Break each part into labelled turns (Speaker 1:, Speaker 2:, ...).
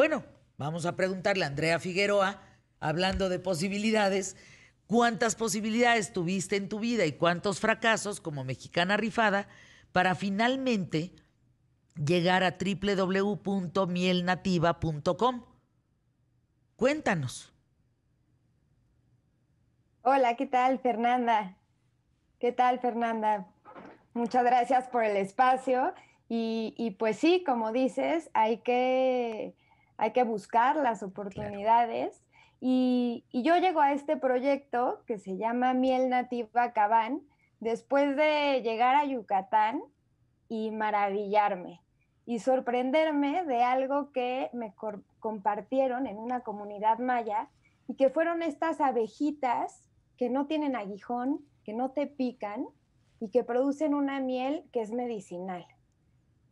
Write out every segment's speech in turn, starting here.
Speaker 1: Bueno, vamos a preguntarle a Andrea Figueroa, hablando de posibilidades, ¿cuántas posibilidades tuviste en tu vida y cuántos fracasos como mexicana rifada para finalmente llegar a www.mielnativa.com? Cuéntanos.
Speaker 2: Hola, ¿qué tal, Fernanda? ¿Qué tal, Fernanda? Muchas gracias por el espacio. Y, y, pues sí, como dices, hay que hay que buscar las oportunidades. Y, yo llego a este proyecto que se llama Miel Nativa Cabán después de llegar a Yucatán y maravillarme y sorprenderme de algo que me compartieron en una comunidad maya y que fueron estas abejitas que no tienen aguijón, que no te pican y que producen una miel que es medicinal.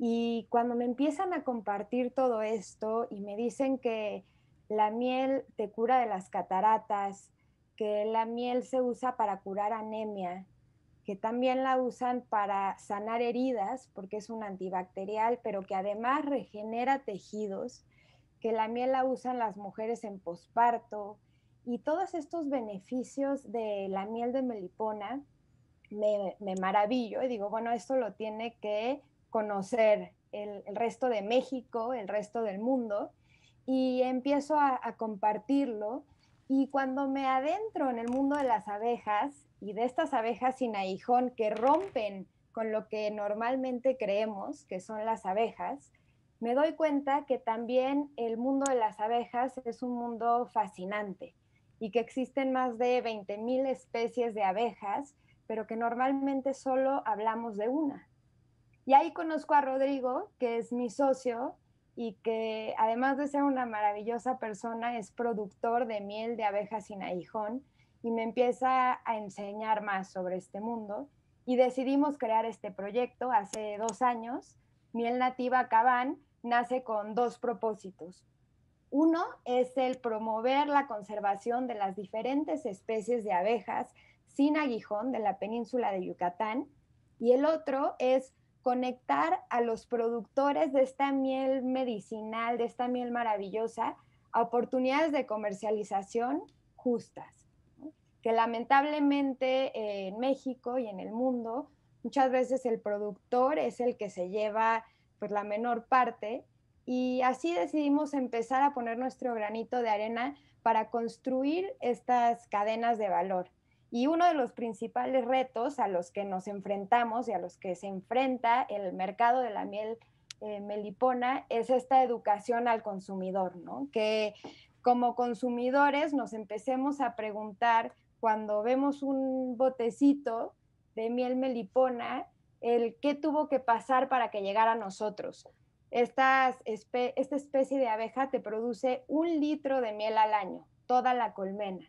Speaker 2: Y cuando me empiezan a compartir todo esto y me dicen que la miel te cura de las cataratas, que la miel se usa para curar anemia, que también la usan para sanar heridas, porque es un antibacterial, pero que además regenera tejidos, que la miel la usan las mujeres en posparto, y todos estos beneficios de la miel de melipona, me, me, maravillo y digo, bueno, esto lo tiene que conocer el, resto de México, el resto del mundo, y empiezo a, compartirlo. Y cuando me adentro en el mundo de las abejas y de estas abejas sin aguijón que rompen con lo que normalmente creemos que son las abejas, me doy cuenta que también el mundo de las abejas es un mundo fascinante y que existen más de 20.000 especies de abejas, pero que normalmente solo hablamos de una. Y ahí conozco a Rodrigo, que es mi socio y que además de ser una maravillosa persona, es productor de miel de abejas sin aguijón y me empieza a enseñar más sobre este mundo. Y decidimos crear este proyecto hace dos años. Miel Nativa Cabán nace con dos propósitos. Uno es el promover la conservación de las diferentes especies de abejas sin aguijón de la península de Yucatán y el otro es conectar a los productores de esta miel medicinal, de esta miel maravillosa, a oportunidades de comercialización justas, que lamentablemente eh, en México y en el mundo muchas veces el productor es el que se lleva pues la menor parte y así decidimos empezar a poner nuestro granito de arena para construir estas cadenas de valor. Y uno de los principales retos a los que nos enfrentamos y a los que se enfrenta el mercado de la miel eh, melipona es esta educación al consumidor, ¿no? Que como consumidores nos empecemos a preguntar cuando vemos un botecito de miel melipona, el qué tuvo que pasar para que llegara a nosotros. esta especie de abeja te produce un litro de miel al año, toda la colmena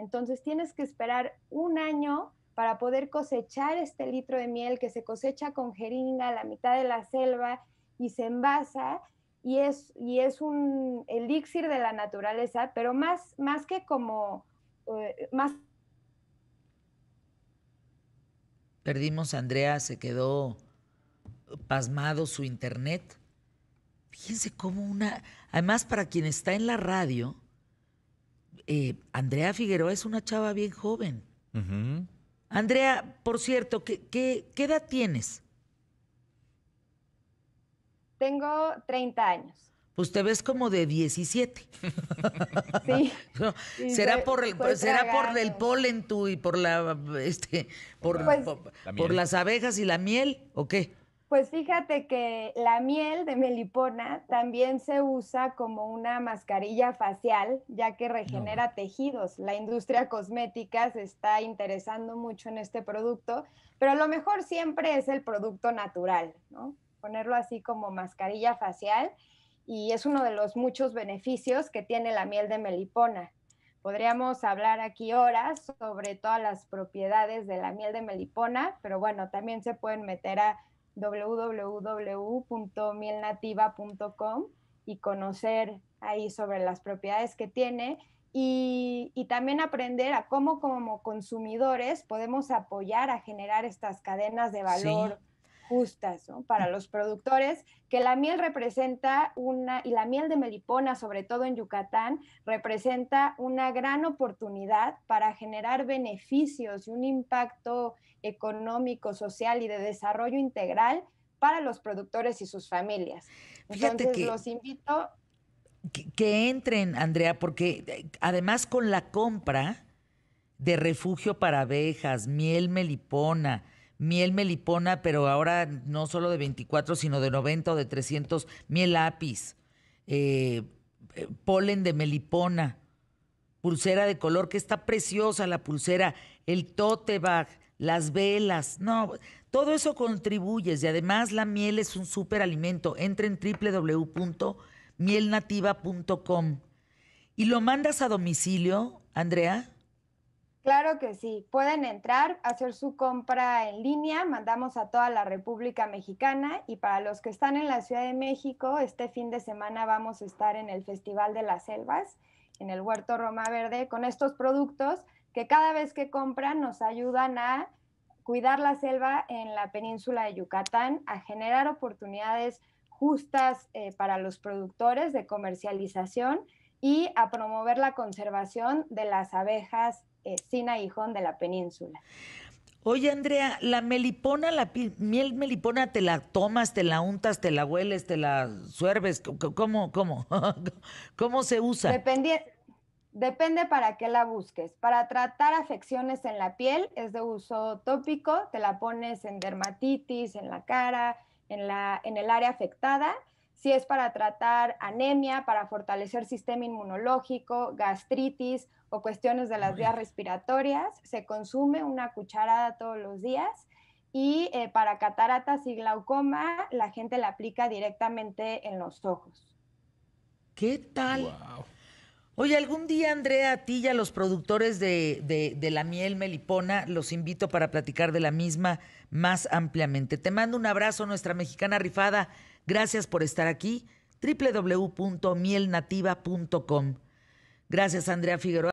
Speaker 2: entonces tienes que esperar un año para poder cosechar este litro de miel que se cosecha con jeringa a la mitad de la selva y se envasa y es, y es un elixir de la naturaleza, pero más, más que como... Eh, más...
Speaker 1: Perdimos a Andrea, se quedó pasmado su internet. Fíjense cómo una... Además, para quien está en la radio, eh, Andrea Figueroa es una chava bien joven. Andrea, por cierto, ¿qué, ¿qué, edad tienes?
Speaker 2: Tengo 30 años.
Speaker 1: Pues te ves como de 17. Sí. será por el será por el polen tú y por la este por pues las abejas y la miel o qué?
Speaker 2: Pues fíjate que la miel de melipona también se usa como una mascarilla facial, ya que regenera tejidos. La industria cosmética se está interesando mucho en este producto, pero lo mejor siempre es el producto natural, ¿no? Ponerlo así como mascarilla facial y es uno de los muchos beneficios que tiene la miel de melipona. Podríamos hablar aquí horas sobre todas las propiedades de la miel de melipona, pero bueno, también se pueden meter a www.mielnativa.com y conocer ahí sobre las propiedades que tiene y, también aprender a cómo como consumidores podemos apoyar a generar estas cadenas de valor justas para los productores, que la miel representa una, y la miel de melipona, sobre todo en Yucatán, representa una gran oportunidad para generar beneficios y un impacto económico, social y de desarrollo integral para los productores y sus familias. Entonces Fíjate que... los invito
Speaker 1: que, entren, Andrea, porque eh, además con la compra de refugio para abejas, miel melipona, miel melipona, pero ahora no solo de 24, sino de 90 o de 300, miel lápiz, eh, eh, polen de melipona, pulsera de color, que está preciosa la pulsera, el tote bag, las velas, no, todo eso contribuye y además la miel es un superalimento. Entra en www.mielnativa.com y lo mandas a domicilio, Andrea.
Speaker 2: Claro que sí, pueden entrar, hacer su compra en línea, mandamos a toda la República Mexicana y para los que están en la Ciudad de México, este fin de semana vamos a estar en el Festival de las Selvas, en el Huerto Roma Verde, con estos productos que cada vez que compran nos ayudan a cuidar la selva en la península de Yucatán, a generar oportunidades justas eh, para los productores de comercialización y a promover la conservación de las abejas eh, sin aguijón de la península.
Speaker 1: Oye, Andrea, la melipona, la miel melipona, ¿te la tomas, te la untas, te la hueles, te la suerves? ¿Cómo, cómo? ¿Cómo se usa?
Speaker 2: Depende, depende para qué la busques. Para tratar afecciones en la piel es de uso tópico, te la pones en dermatitis, en la cara, en, la, en el área afectada si es para tratar anemia, para fortalecer sistema inmunológico, gastritis o cuestiones de las vías respiratorias, se consume una cucharada todos los días. Y eh, para cataratas y glaucoma, la gente la aplica directamente en los ojos.
Speaker 1: ¿Qué tal? Oye, algún día, Andrea, a ti y los productores de, de, de, la miel melipona, los invito para platicar de la misma más ampliamente. Te mando un abrazo, nuestra mexicana rifada. Gracias por estar aquí. www.mielnativa.com. Gracias, Andrea Figueroa.